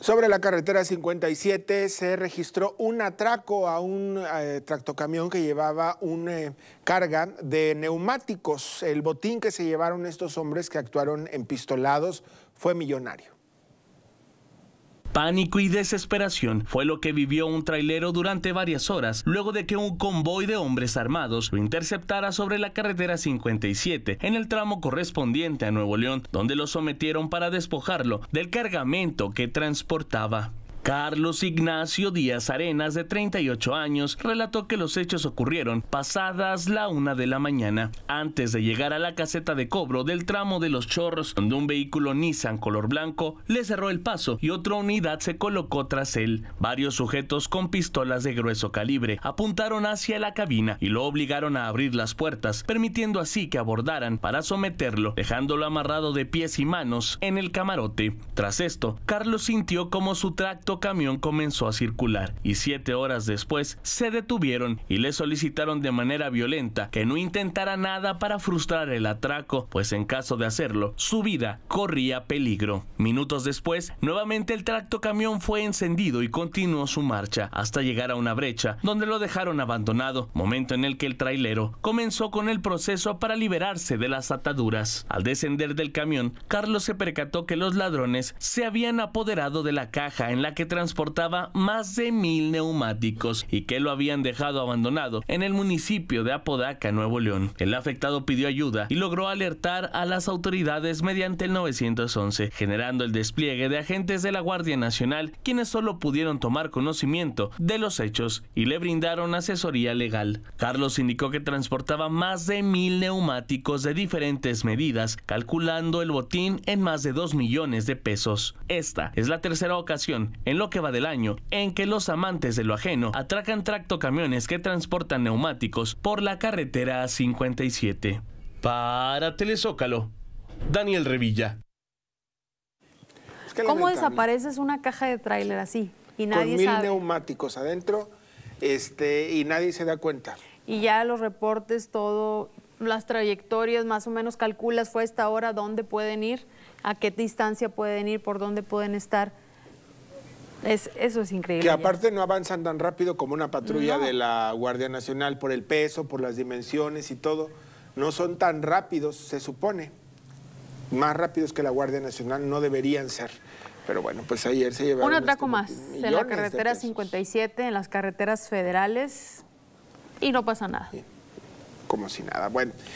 Sobre la carretera 57 se registró un atraco a un eh, tractocamión que llevaba una eh, carga de neumáticos. El botín que se llevaron estos hombres que actuaron empistolados fue millonario. Pánico y desesperación fue lo que vivió un trailero durante varias horas luego de que un convoy de hombres armados lo interceptara sobre la carretera 57 en el tramo correspondiente a Nuevo León, donde lo sometieron para despojarlo del cargamento que transportaba. Carlos Ignacio Díaz Arenas, de 38 años, relató que los hechos ocurrieron pasadas la una de la mañana, antes de llegar a la caseta de cobro del tramo de Los Chorros, donde un vehículo Nissan color blanco le cerró el paso y otra unidad se colocó tras él. Varios sujetos con pistolas de grueso calibre apuntaron hacia la cabina y lo obligaron a abrir las puertas, permitiendo así que abordaran para someterlo, dejándolo amarrado de pies y manos en el camarote. Tras esto, Carlos sintió como su tracto camión comenzó a circular y siete horas después se detuvieron y le solicitaron de manera violenta que no intentara nada para frustrar el atraco, pues en caso de hacerlo, su vida corría peligro. Minutos después, nuevamente el tracto camión fue encendido y continuó su marcha hasta llegar a una brecha donde lo dejaron abandonado, momento en el que el trailero comenzó con el proceso para liberarse de las ataduras. Al descender del camión, Carlos se percató que los ladrones se habían apoderado de la caja en la que transportaba más de mil neumáticos y que lo habían dejado abandonado en el municipio de Apodaca, Nuevo León. El afectado pidió ayuda y logró alertar a las autoridades mediante el 911, generando el despliegue de agentes de la Guardia Nacional, quienes solo pudieron tomar conocimiento de los hechos y le brindaron asesoría legal. Carlos indicó que transportaba más de mil neumáticos de diferentes medidas, calculando el botín en más de 2 millones de pesos. Esta es la tercera ocasión en lo que va del año, en que los amantes de lo ajeno atracan tractocamiones que transportan neumáticos por la carretera 57. Para Telezócalo, Daniel Revilla. ¿Cómo desapareces una caja de tráiler así? Y nadie Con mil neumáticos adentro este, y nadie se da cuenta. Y ya los reportes, todo, las trayectorias, más o menos calculas, fue a esta hora, dónde pueden ir, a qué distancia pueden ir, por dónde pueden estar. Es, eso es increíble. Que aparte no avanzan tan rápido como una patrulla de la Guardia Nacional por el peso, por las dimensiones y todo. No son tan rápidos, se supone. Más rápidos que la Guardia Nacional no deberían ser. Pero bueno, pues ayer se llevaron... Un atraco este más en la carretera 57, en las carreteras federales, y no pasa nada. Como si nada. Bueno,